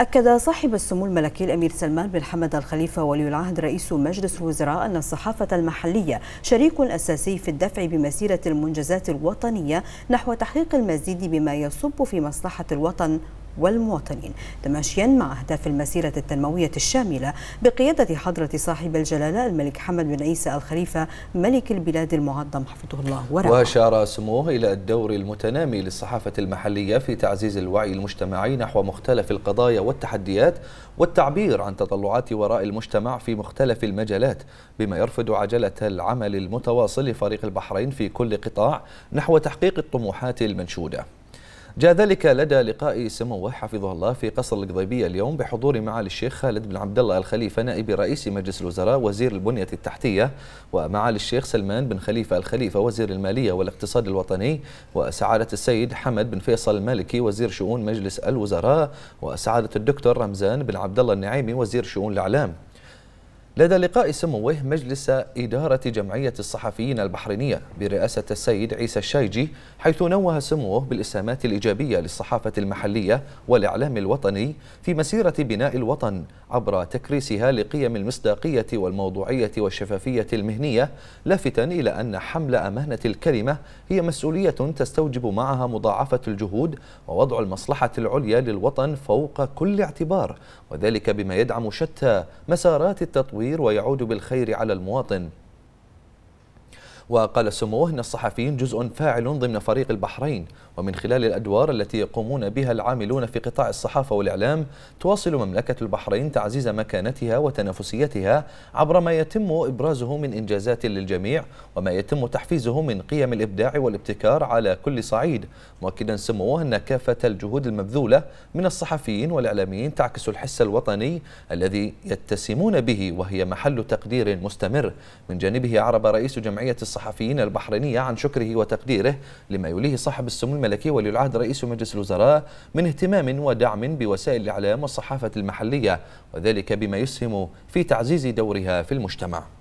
أكد صاحب السمو الملكي الأمير سلمان بن حمد الخليفة ولي العهد رئيس مجلس الوزراء أن الصحافة المحلية شريك أساسي في الدفع بمسيرة المنجزات الوطنية نحو تحقيق المزيد بما يصب في مصلحة الوطن والمواطنين تماشيا مع أهداف المسيرة التنموية الشاملة بقيادة حضرة صاحب الجلالة الملك حمد بن عيسى الخليفة ملك البلاد المعظم حفظه الله ورعاه وأشار سموه إلى الدور المتنامي للصحافة المحلية في تعزيز الوعي المجتمعي نحو مختلف القضايا والتحديات والتعبير عن تطلعات وراء المجتمع في مختلف المجالات بما يرفض عجلة العمل المتواصل لفريق البحرين في كل قطاع نحو تحقيق الطموحات المنشوده جاء ذلك لدى لقاء سموه حفظه الله في قصر القضيبية اليوم بحضور معالي الشيخ خالد بن عبد الله الخليفة نائب رئيس مجلس الوزراء وزير البنية التحتية ومعالي الشيخ سلمان بن خليفة الخليفة وزير المالية والاقتصاد الوطني وسعادة السيد حمد بن فيصل المالكي وزير شؤون مجلس الوزراء وسعادة الدكتور رمزان بن عبد الله النعيمي وزير شؤون الإعلام لدى لقاء سموه مجلس إدارة جمعية الصحفيين البحرينية برئاسة السيد عيسى الشايجي حيث نوه سموه بالإسهامات الإيجابية للصحافة المحلية والإعلام الوطني في مسيرة بناء الوطن عبر تكريسها لقيم المصداقية والموضوعية والشفافية المهنية لافتا إلى أن حمل أمانة الكلمة هي مسؤولية تستوجب معها مضاعفة الجهود ووضع المصلحة العليا للوطن فوق كل اعتبار وذلك بما يدعم شتى مسارات التطوير التعوير ويعود بالخير على المواطن وقال سموه أن الصحفيين جزء فاعل ضمن فريق البحرين ومن خلال الأدوار التي يقومون بها العاملون في قطاع الصحافة والإعلام تواصل مملكة البحرين تعزيز مكانتها وتنافسيتها عبر ما يتم إبرازه من إنجازات للجميع وما يتم تحفيزه من قيم الإبداع والابتكار على كل صعيد مؤكدا سموه أن كافة الجهود المبذولة من الصحفيين والإعلاميين تعكس الحس الوطني الذي يتسمون به وهي محل تقدير مستمر من جانبه عرب رئيس جمعية الصحافة الصحفيين البحرينية عن شكره وتقديره لما يوليه صاحب السمو الملكي ولي العهد رئيس مجلس الوزراء من اهتمام ودعم بوسائل الإعلام والصحافة المحلية وذلك بما يسهم في تعزيز دورها في المجتمع